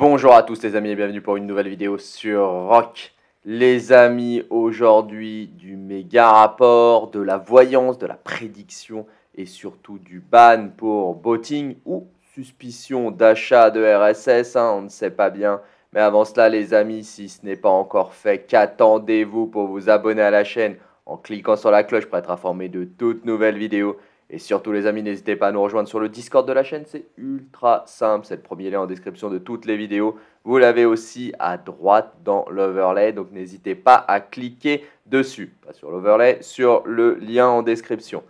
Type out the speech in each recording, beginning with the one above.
Bonjour à tous les amis et bienvenue pour une nouvelle vidéo sur Rock. Les amis, aujourd'hui du méga rapport, de la voyance, de la prédiction et surtout du ban pour botting ou suspicion d'achat de RSS, hein, on ne sait pas bien mais avant cela, les amis, si ce n'est pas encore fait, qu'attendez-vous pour vous abonner à la chaîne en cliquant sur la cloche pour être informé de toutes nouvelles vidéos Et surtout, les amis, n'hésitez pas à nous rejoindre sur le Discord de la chaîne, c'est ultra simple. C'est le premier lien en description de toutes les vidéos. Vous l'avez aussi à droite dans l'overlay, donc n'hésitez pas à cliquer dessus. Pas sur l'overlay, sur le lien en description.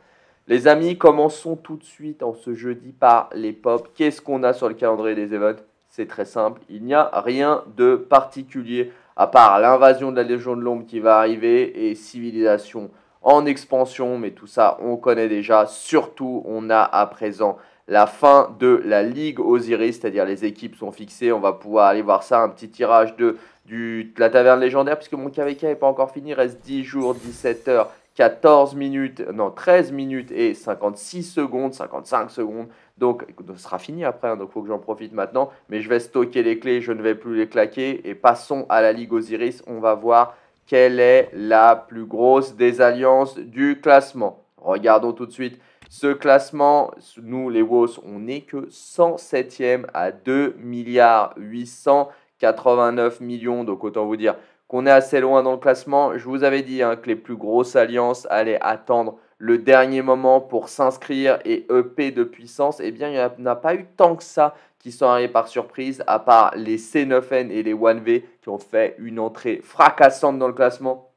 Les amis, commençons tout de suite en ce jeudi par les pop. Qu'est-ce qu'on a sur le calendrier des events c'est très simple, il n'y a rien de particulier à part l'invasion de la Légion de l'Ombre qui va arriver et civilisation en expansion, mais tout ça on connaît déjà. Surtout, on a à présent la fin de la Ligue Osiris, c'est-à-dire les équipes sont fixées. On va pouvoir aller voir ça, un petit tirage de, la taverne légendaire, puisque mon KVK n'est pas encore fini, il reste 10 jours, 17 heures, 14 minutes, non 13 minutes et 56 secondes, 55 secondes donc, ce sera fini après, hein, donc il faut que j'en profite maintenant. Mais je vais stocker les clés, je ne vais plus les claquer. Et passons à la Ligue Osiris. On va voir quelle est la plus grosse des alliances du classement. Regardons tout de suite ce classement. Nous, les WOS, on n'est que 107e à 2 milliards 889 millions. Donc, autant vous dire qu'on est assez loin dans le classement. Je vous avais dit hein, que les plus grosses alliances allaient attendre le dernier moment pour s'inscrire et EP de puissance, eh bien, il n'y en a pas eu tant que ça qui sont arrivés par surprise, à part les C9N et les 1V qui ont fait une entrée fracassante dans le classement.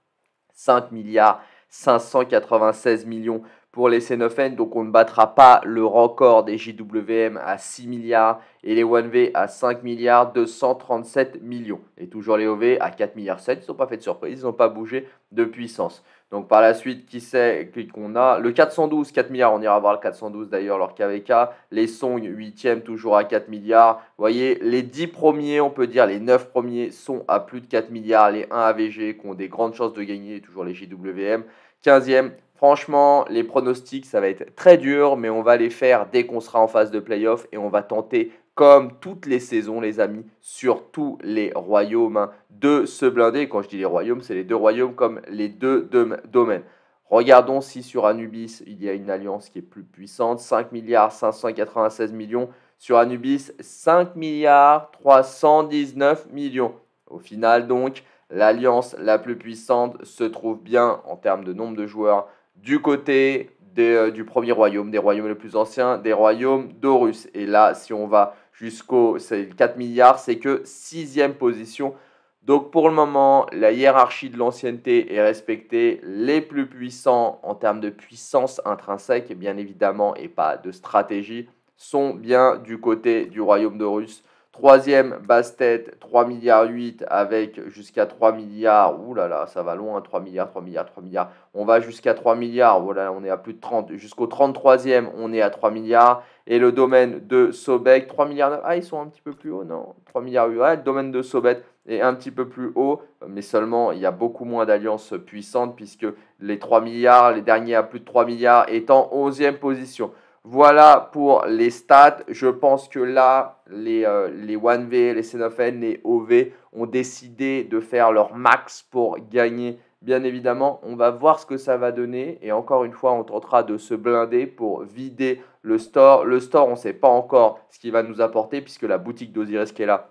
5 milliards 596 millions pour les C9N, Donc on ne battra pas le record des JWM à 6 milliards et les 1V à 5 milliards 237 millions. Et toujours les OV à 4 milliards 7. Ils n'ont pas fait de surprise, ils n'ont pas bougé de puissance. Donc par la suite, qui sait qu'on a Le 412, 4 milliards, on ira voir le 412 d'ailleurs, leur KVK. Les Song, 8e, toujours à 4 milliards. Vous voyez, les 10 premiers, on peut dire, les 9 premiers sont à plus de 4 milliards. Les 1 AVG qui ont des grandes chances de gagner, toujours les JWM. 15e, Franchement, les pronostics, ça va être très dur, mais on va les faire dès qu'on sera en phase de playoff et on va tenter, comme toutes les saisons, les amis, sur tous les royaumes hein, de se blinder. Quand je dis les royaumes, c'est les deux royaumes comme les deux domaines. Regardons si sur Anubis, il y a une alliance qui est plus puissante. 5 milliards 596 millions. Sur Anubis, 5 milliards 319 millions. Au final, donc, l'alliance la plus puissante se trouve bien en termes de nombre de joueurs du côté euh, du premier royaume, des royaumes les plus anciens, des royaumes d'Horus. Et là, si on va jusqu'au 4 milliards, c'est que sixième position. Donc pour le moment, la hiérarchie de l'ancienneté est respectée. Les plus puissants en termes de puissance intrinsèque, bien évidemment, et pas de stratégie, sont bien du côté du royaume d'Horus. Troisième, Bastet, 3 milliards 8 avec jusqu'à 3 milliards. Ouh là là, ça va loin, 3 milliards, 3 milliards, 3 milliards. On va jusqu'à 3 milliards. Voilà, oh on est à plus de 30. Jusqu'au 33e, on est à 3 milliards. Et le domaine de Sobek, 3 milliards. Ah, ils sont un petit peu plus haut, non 3 milliards ouais, le domaine de Sobek est un petit peu plus haut, mais seulement il y a beaucoup moins d'alliances puissantes puisque les 3 milliards, les derniers à plus de 3 milliards en 11e position. Voilà pour les stats. Je pense que là, les, euh, les 1V, les c 9 OV ont décidé de faire leur max pour gagner. Bien évidemment, on va voir ce que ça va donner. Et encore une fois, on tentera de se blinder pour vider le store. Le store, on ne sait pas encore ce qu'il va nous apporter puisque la boutique d'Osiris qui est là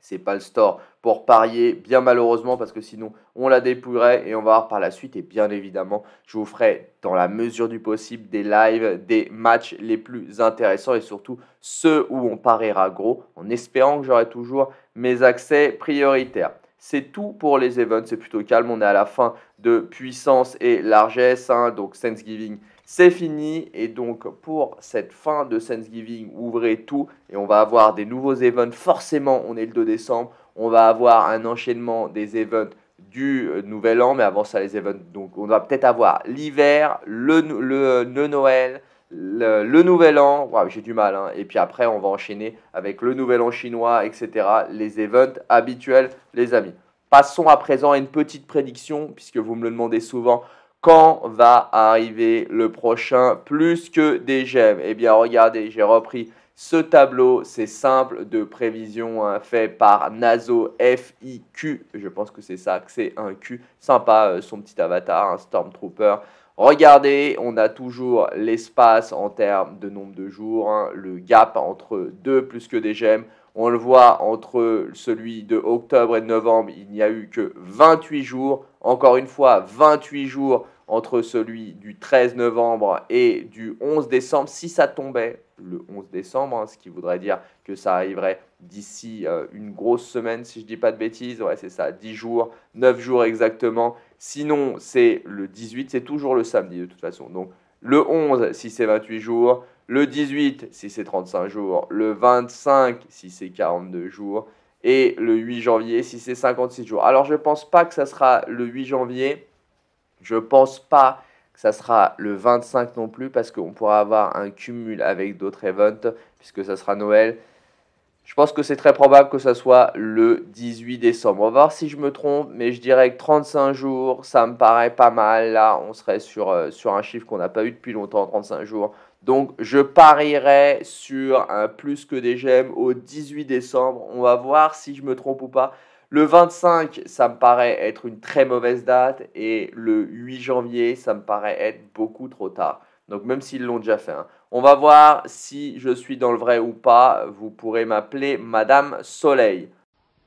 c'est pas le store pour parier, bien malheureusement, parce que sinon on la dépouillerait et on va voir par la suite. Et bien évidemment, je vous ferai dans la mesure du possible des lives, des matchs les plus intéressants et surtout ceux où on pariera gros, en espérant que j'aurai toujours mes accès prioritaires. C'est tout pour les events, c'est plutôt calme, on est à la fin de puissance et largesse, hein. donc Thanksgiving c'est fini et donc pour cette fin de Thanksgiving, ouvrez tout et on va avoir des nouveaux events. Forcément, on est le 2 décembre, on va avoir un enchaînement des events du euh, nouvel an, mais avant ça, les events. Donc, on va peut-être avoir l'hiver, le, euh, le, Noël, le, nouvel an. J'ai du mal. Hein. Et puis après, on va enchaîner avec le nouvel an chinois, etc. Les events habituels, les amis. Passons à présent à une petite prédiction, puisque vous me le demandez souvent quand va arriver le prochain plus que des gemmes Eh bien, regardez, j'ai repris ce tableau, c'est simple, de prévision hein, fait par NazoFiq. FIQ. Je pense que c'est ça, que c'est un Q. Sympa, euh, son petit avatar, un Stormtrooper. Regardez, on a toujours l'espace en termes de nombre de jours, hein, le gap entre deux plus que des gemmes. On le voit entre celui de octobre et de novembre, il n'y a eu que 28 jours. Encore une fois, 28 jours entre celui du 13 novembre et du 11 décembre, si ça tombait le 11 décembre, hein, ce qui voudrait dire que ça arriverait d'ici euh, une grosse semaine, si je dis pas de bêtises, ouais c'est ça, 10 jours, 9 jours exactement. Sinon, c'est le 18, c'est toujours le samedi de toute façon. Donc le 11, si c'est 28 jours, le 18 si c'est 35 jours, le 25 si c'est 42 jours, et le 8 janvier si c'est 56 jours. Alors je ne pense pas que ça sera le 8 janvier, je ne pense pas que ça sera le 25 non plus, parce qu'on pourra avoir un cumul avec d'autres events, puisque ça sera Noël. Je pense que c'est très probable que ça soit le 18 décembre. On va voir si je me trompe, mais je dirais que 35 jours, ça me paraît pas mal. Là, on serait sur, euh, sur un chiffre qu'on n'a pas eu depuis longtemps, 35 jours. Donc je parierai sur un plus que des gemmes au 18 décembre. On va voir si je me trompe ou pas. Le 25, ça me paraît être une très mauvaise date. Et le 8 janvier, ça me paraît être beaucoup trop tard. Donc même s'ils l'ont déjà fait. Hein. On va voir si je suis dans le vrai ou pas. Vous pourrez m'appeler Madame Soleil.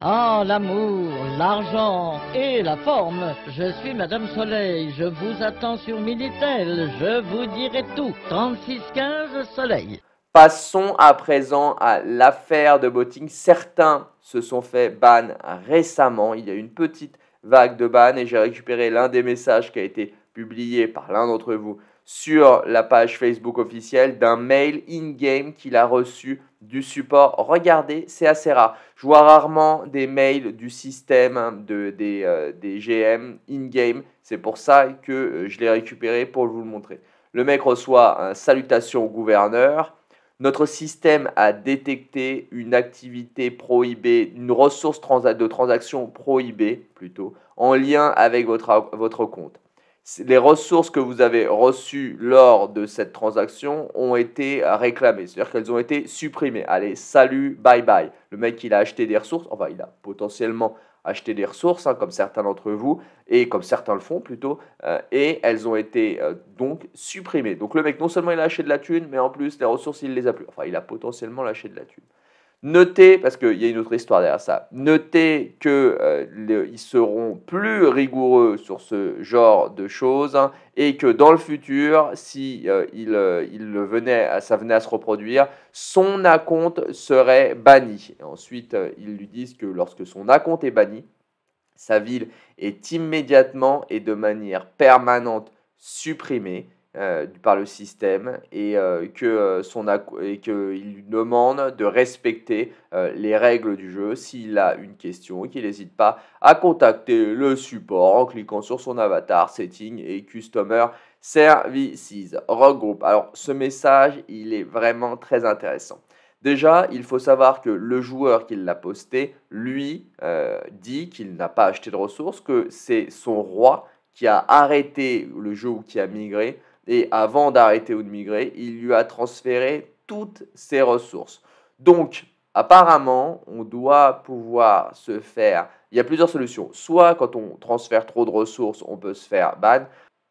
Ah, l'amour, l'argent et la forme. Je suis Madame Soleil, je vous attends sur Minitel, je vous dirai tout. 3615 Soleil. Passons à présent à l'affaire de botting. Certains se sont fait ban récemment. Il y a une petite vague de ban et j'ai récupéré l'un des messages qui a été publié par l'un d'entre vous sur la page Facebook officielle d'un mail in-game qu'il a reçu du support. Regardez, c'est assez rare. Je vois rarement des mails du système hein, de, des, euh, des GM in-game. C'est pour ça que euh, je l'ai récupéré pour vous le montrer. Le mec reçoit un salutation au gouverneur. Notre système a détecté une activité prohibée, une ressource de transaction prohibée plutôt, en lien avec votre, votre compte les ressources que vous avez reçues lors de cette transaction ont été réclamées, c'est-à-dire qu'elles ont été supprimées. Allez, salut, bye bye. Le mec, il a acheté des ressources, enfin, il a potentiellement acheté des ressources, hein, comme certains d'entre vous, et comme certains le font plutôt, euh, et elles ont été euh, donc supprimées. Donc le mec, non seulement il a acheté de la thune, mais en plus, les ressources, il les a plus. Enfin, il a potentiellement lâché de la thune. Notez, parce qu'il y a une autre histoire derrière ça, notez qu'ils euh, seront plus rigoureux sur ce genre de choses hein, et que dans le futur, si euh, il, euh, venait, ça venait à se reproduire, son acompte serait banni. ensuite, ils lui disent que lorsque son acompte est banni, sa ville est immédiatement et de manière permanente supprimée euh, par le système et euh, que euh, son et qu'il lui demande de respecter les règles du jeu s'il a une question qu'il n'hésite pas à contacter le support en cliquant sur son avatar setting et customer services regroupe alors ce message il est vraiment très intéressant Déjà, il faut savoir que le joueur qui l'a posté, lui, dit qu'il n'a pas acheté de ressources, que c'est son roi qui a arrêté le jeu ou qui a migré et avant d'arrêter ou de migrer, il lui a transféré toutes ses ressources. Donc, apparemment, on doit pouvoir se faire... Il y a plusieurs solutions. Soit quand on transfère trop de ressources, on peut se faire ban.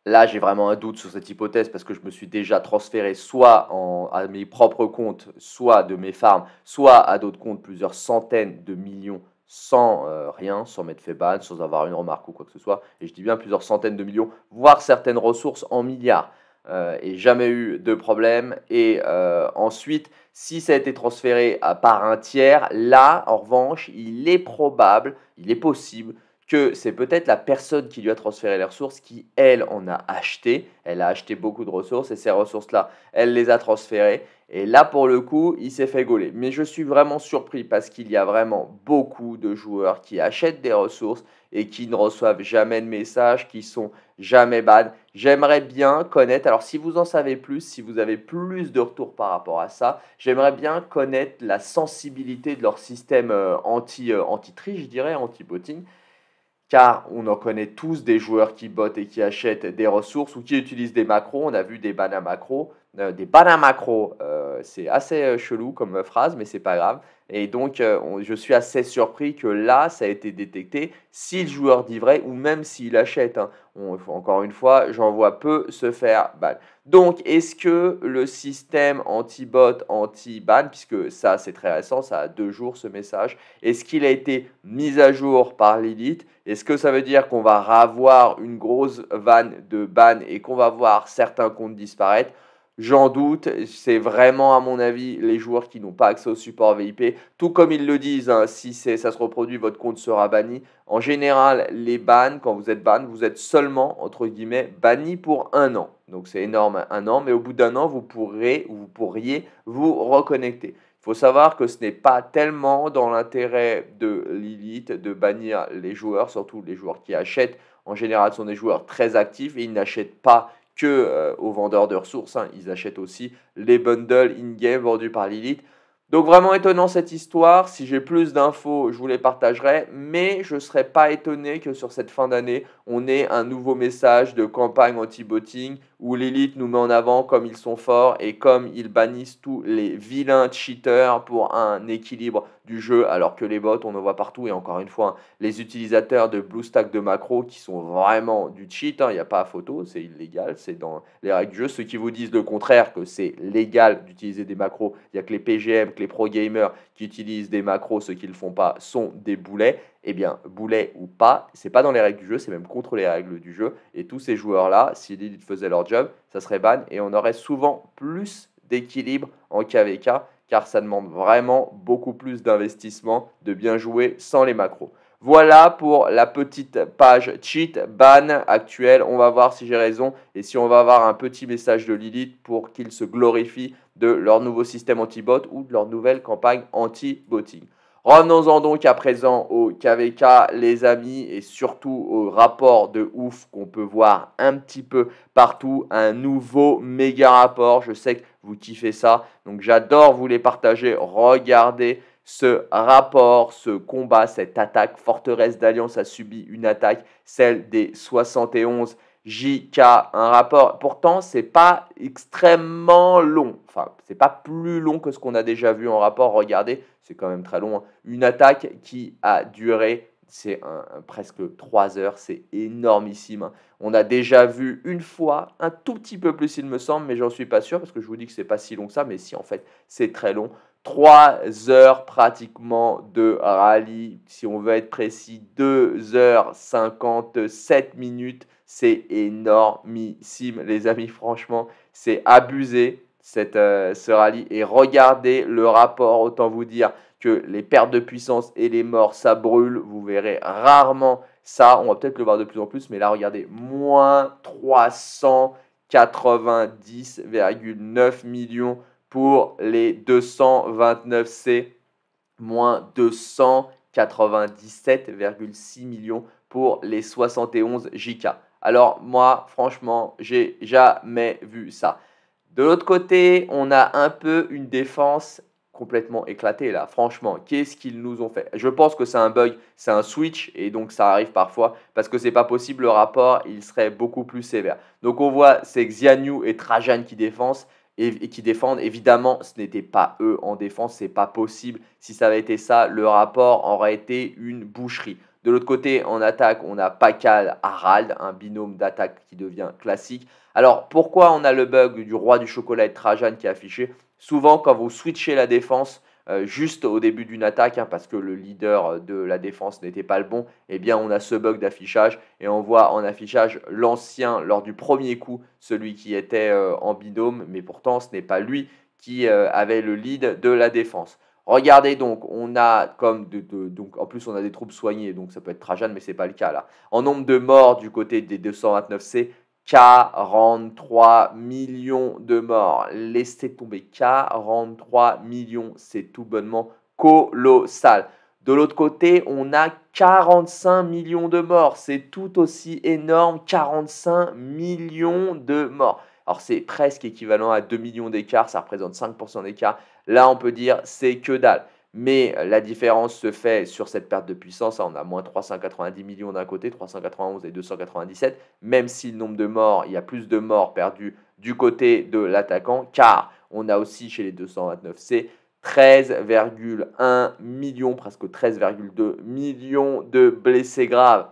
Là, j'ai vraiment un doute sur cette hypothèse parce que je me suis déjà transféré soit à mes propres comptes, soit de mes farms, soit à d'autres comptes, plusieurs centaines de millions sans euh, rien, sans m'être fait ban, sans avoir une remarque ou quoi que ce soit. Et je dis bien plusieurs centaines de millions, voire certaines ressources en milliards. Euh, et jamais eu de problème. Et euh, ensuite, si ça a été transféré par un tiers, là, en revanche, il est probable, il est possible que c'est peut-être la personne qui lui a transféré les ressources qui, elle, en a acheté. Elle a acheté beaucoup de ressources et ces ressources-là, elle les a transférées. Et là, pour le coup, il s'est fait gauler. Mais je suis vraiment surpris parce qu'il y a vraiment beaucoup de joueurs qui achètent des ressources et qui ne reçoivent jamais de messages, qui sont jamais bad. J'aimerais bien connaître, alors si vous en savez plus, si vous avez plus de retours par rapport à ça, j'aimerais bien connaître la sensibilité de leur système euh, anti, euh, anti-triche, je dirais, anti-botting car on en connaît tous des joueurs qui bottent et qui achètent des ressources ou qui utilisent des macros. On a vu des bans macros. Euh, des bans macros, c'est assez chelou comme phrase, mais c'est pas grave. Et donc, euh, je suis assez surpris que là, ça a été détecté si le joueur dit vrai ou même s'il achète. Hein. encore une fois, j'en vois peu se faire ban. Donc, est-ce que le système anti-bot, anti-ban, puisque ça c'est très récent, ça a deux jours ce message, est-ce qu'il a été mis à jour par l'élite Est-ce que ça veut dire qu'on va avoir une grosse vanne de ban et qu'on va voir certains comptes disparaître J'en doute, c'est vraiment à mon avis les joueurs qui n'ont pas accès au support VIP. Tout comme ils le disent, hein, si si ça se reproduit, votre compte sera banni. En général, les bans, quand vous êtes banni, vous êtes seulement, entre guillemets, banni pour un an. Donc c'est énorme, un an, mais au bout d'un an, vous pourrez vous pourriez vous reconnecter. Il faut savoir que ce n'est pas tellement dans l'intérêt de Lilith de bannir les joueurs, surtout les joueurs qui achètent. En général, ce sont des joueurs très actifs et ils n'achètent pas que euh, aux vendeurs de ressources. Hein, ils achètent aussi les bundles in-game vendus par Lilith. Donc vraiment étonnant cette histoire. Si j'ai plus d'infos, je vous les partagerai. Mais je ne serais pas étonné que sur cette fin d'année, on ait un nouveau message de campagne anti-botting où l'élite nous met en avant comme ils sont forts et comme ils bannissent tous les vilains cheaters pour un équilibre du jeu. Alors que les bots, on en voit partout. Et encore une fois, hein, les utilisateurs de BlueStack de macro qui sont vraiment du cheat, hein, il n'y a pas à photo, c'est illégal, c'est dans les règles du jeu. Ceux qui vous disent le contraire, que c'est légal d'utiliser des macros, il n'y a que les PGM les pro-gamers qui utilisent des macros, ceux qui ne le font pas, sont des boulets, eh bien, boulets ou pas, c'est pas dans les règles du jeu, c'est même contre les règles du jeu. Et tous ces joueurs-là, s'ils faisaient leur job, ça serait ban et on aurait souvent plus d'équilibre en KVK car ça demande vraiment beaucoup plus d'investissement de bien jouer sans les macros. Voilà pour la petite page cheat ban actuelle. On va voir si j'ai raison et si on va avoir un petit message de Lilith pour qu'ils se glorifient de leur nouveau système anti-bot ou de leur nouvelle campagne anti-botting. Revenons-en donc à présent au KVK, les amis, et surtout au rapport de ouf qu'on peut voir un petit peu partout. Un nouveau méga rapport. Je sais que vous kiffez ça, donc j'adore vous les partager. Regardez ce rapport, ce combat, cette attaque forteresse d'Alliance a subi une attaque, celle des 71 JK, un rapport. Pourtant, c'est pas extrêmement long. Enfin, c'est pas plus long que ce qu'on a déjà vu en rapport. Regardez, c'est quand même très long. Hein. Une attaque qui a duré c'est presque 3 heures, c'est énormissime. Hein. On a déjà vu une fois, un tout petit peu plus il me semble, mais j'en suis pas sûr parce que je vous dis que c'est pas si long que ça, mais si en fait c'est très long, 3 heures pratiquement de rallye. Si on veut être précis, 2 h 57 minutes. C'est énormissime, les amis. Franchement, c'est abusé cette, euh, ce rallye. Et regardez le rapport, autant vous dire que les pertes de puissance et les morts, ça brûle. Vous verrez rarement ça. On va peut-être le voir de plus en plus, mais là, regardez, moins 390,9 millions pour les 229C, moins 297,6 millions pour les 71 JK. Alors moi, franchement, j'ai jamais vu ça. De l'autre côté, on a un peu une défense complètement éclatée là. Franchement, qu'est-ce qu'ils nous ont fait Je pense que c'est un bug, c'est un switch et donc ça arrive parfois parce que c'est pas possible le rapport, il serait beaucoup plus sévère. Donc on voit c'est Xianyu et Trajan qui défendent et, qui défendent. Évidemment, ce n'était pas eux en défense, c'est pas possible. Si ça avait été ça, le rapport aurait été une boucherie. De l'autre côté, en attaque, on a Pacal Harald, un binôme d'attaque qui devient classique. Alors pourquoi on a le bug du roi du chocolat et Trajan qui est affiché Souvent, quand vous switchez la défense, euh, juste au début d'une attaque, hein, parce que le leader de la défense n'était pas le bon, eh bien on a ce bug d'affichage et on voit en affichage l'ancien lors du premier coup, celui qui était euh, en binôme, mais pourtant ce n'est pas lui qui euh, avait le lead de la défense. Regardez donc, on a comme donc en plus on a des troupes soignées, donc ça peut être Trajan, mais c'est pas le cas là. En nombre de morts du côté des 229C, 43 millions de morts. Laissez tomber 43 millions, c'est tout bonnement colossal. De l'autre côté, on a 45 millions de morts. C'est tout aussi énorme, 45 millions de morts. Alors c'est presque équivalent à 2 millions d'écart, ça représente 5% d'écart. Là, on peut dire c'est que dalle. Mais euh, la différence se fait sur cette perte de puissance. Hein, on a moins 390 millions d'un côté, 391 et 297, même si le nombre de morts, il y a plus de morts perdus du côté de l'attaquant, car on a aussi chez les 229C 13,1 millions, presque 13,2 millions de blessés graves.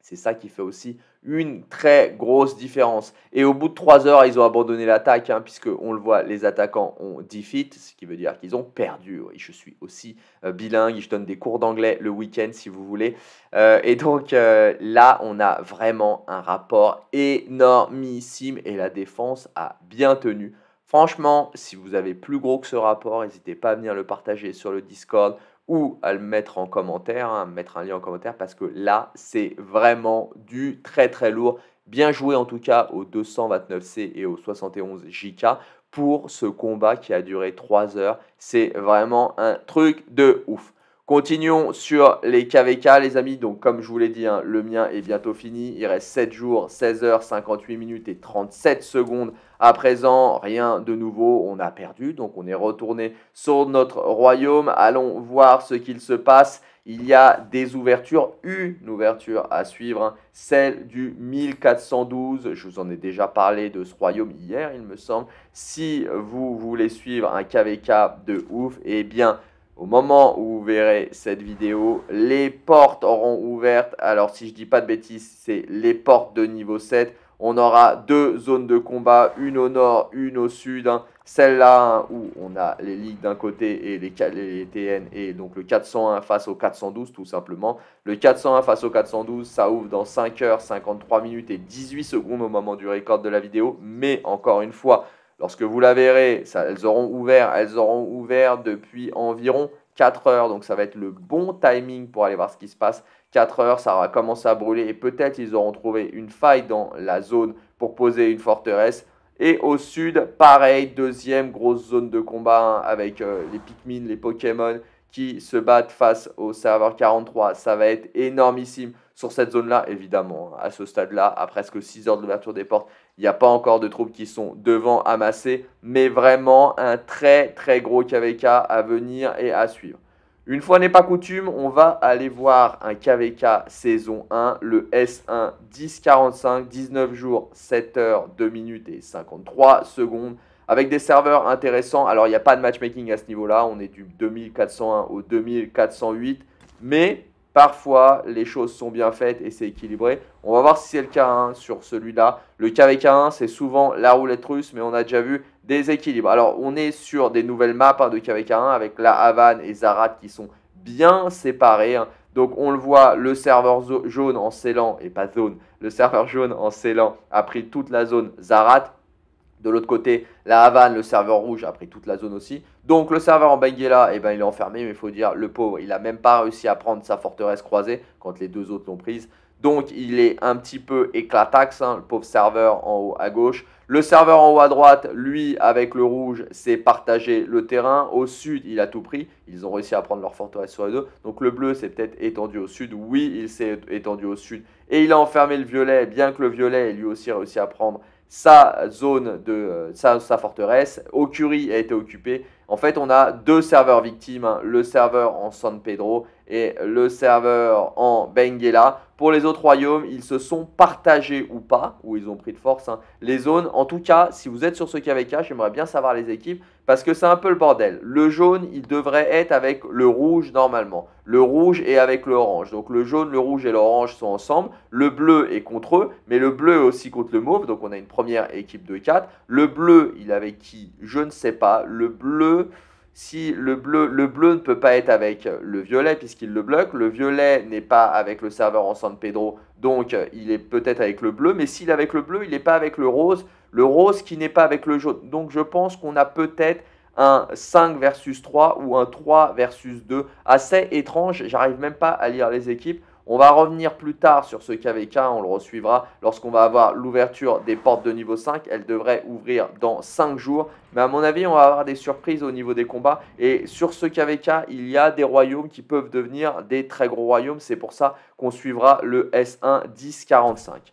C'est ça qui fait aussi une très grosse différence. Et au bout de 3 heures, ils ont abandonné l'attaque, hein, puisque on le voit, les attaquants ont defeat, ce qui veut dire qu'ils ont perdu. Et je suis aussi euh, bilingue, je donne des cours d'anglais le week-end si vous voulez. Euh, et donc euh, là, on a vraiment un rapport énormissime et la défense a bien tenu. Franchement, si vous avez plus gros que ce rapport, n'hésitez pas à venir le partager sur le Discord ou à le mettre en commentaire, hein, mettre un lien en commentaire parce que là, c'est vraiment du très très lourd. Bien joué en tout cas au 229C et au 71JK pour ce combat qui a duré 3 heures. C'est vraiment un truc de ouf. Continuons sur les KVK, les amis. Donc, comme je vous l'ai dit, hein, le mien est bientôt fini. Il reste 7 jours, 16 h 58 minutes et 37 secondes. À présent, rien de nouveau. On a perdu, donc on est retourné sur notre royaume. Allons voir ce qu'il se passe. Il y a des ouvertures, une ouverture à suivre, hein, celle du 1412. Je vous en ai déjà parlé de ce royaume hier, il me semble. Si vous voulez suivre un KVK de ouf, eh bien, au moment où vous verrez cette vidéo, les portes auront ouvertes. Alors si je dis pas de bêtises, c'est les portes de niveau 7. On aura deux zones de combat, une au nord, une au sud. Hein. Celle-là hein, où on a les ligues d'un côté et les, TN et donc le 401 face au 412 tout simplement. Le 401 face au 412, ça ouvre dans 5 h 53 minutes et 18 secondes au moment du record de la vidéo. Mais encore une fois, Lorsque vous la verrez, elles auront ouvert, elles auront ouvert depuis environ 4 heures. Donc ça va être le bon timing pour aller voir ce qui se passe. 4 heures, ça va commencer à brûler et peut-être ils auront trouvé une faille dans la zone pour poser une forteresse. Et au sud, pareil, deuxième grosse zone de combat hein, avec euh, les Pikmin, les Pokémon qui se battent face au serveur 43. Ça va être énormissime sur cette zone-là, évidemment, hein, à ce stade-là, à presque 6 heures de l'ouverture des portes. Il n'y a pas encore de troupes qui sont devant amassées, mais vraiment un très très gros KVK à venir et à suivre. Une fois n'est pas coutume, on va aller voir un KVK saison 1, le S1 1045, 19 jours, 7 heures, 2 minutes et 53 secondes, avec des serveurs intéressants. Alors il n'y a pas de matchmaking à ce niveau-là, on est du 2401 au 2408, mais parfois les choses sont bien faites et c'est équilibré. On va voir si c'est le cas hein, sur celui-là. Le KVK 1, c'est souvent la roulette russe, mais on a déjà vu des équilibres. Alors, on est sur des nouvelles maps hein, de KVK 1 avec la Havane et Zarat qui sont bien séparés. Hein. Donc, on le voit, le serveur jaune en scellant, et pas zone, le serveur jaune en scellant a pris toute la zone Zarat. De l'autre côté, la Havane, le serveur rouge, a pris toute la zone aussi. Donc le serveur en Benguela, eh ben, il est enfermé, mais il faut dire, le pauvre, il n'a même pas réussi à prendre sa forteresse croisée quand les deux autres l'ont prise. Donc il est un petit peu éclataxe, hein, le pauvre serveur en haut à gauche. Le serveur en haut à droite, lui, avec le rouge, s'est partagé le terrain. Au sud, il a tout pris. Ils ont réussi à prendre leur forteresse sur les deux. Donc le bleu s'est peut-être étendu au sud. Oui, il s'est étendu au sud. Et il a enfermé le violet, bien que le violet ait lui aussi réussi à prendre sa zone de euh, sa, sa, forteresse. Okuri a été occupé en fait, on a deux serveurs victimes, hein. le serveur en San Pedro et le serveur en Benguela. Pour les autres royaumes, ils se sont partagés ou pas, ou ils ont pris de force hein. les zones. En tout cas, si vous êtes sur ce KVK, j'aimerais bien savoir les équipes. Parce que c'est un peu le bordel. Le jaune, il devrait être avec le rouge normalement. Le rouge est avec l'orange. Donc le jaune, le rouge et l'orange sont ensemble. Le bleu est contre eux, mais le bleu est aussi contre le mauve. Donc on a une première équipe de 4. Le bleu, il est avec qui Je ne sais pas. Le bleu... Si le bleu, le bleu ne peut pas être avec le violet puisqu'il le bloque, le violet n'est pas avec le serveur en San Pedro, donc euh, il est peut-être avec le bleu, mais s'il est avec le bleu, il n'est pas avec le rose, le rose qui n'est pas avec le jaune. Donc je pense qu'on a peut-être un 5 versus 3 ou un 3 versus 2 assez étrange, j'arrive même pas à lire les équipes. On va revenir plus tard sur ce KVK, on le resuivra lorsqu'on va avoir l'ouverture des portes de niveau 5. Elle devrait ouvrir dans 5 jours. Mais à mon avis, on va avoir des surprises au niveau des combats. Et sur ce KVK, il y a des royaumes qui peuvent devenir des très gros royaumes. C'est pour ça qu'on suivra le S1 1045.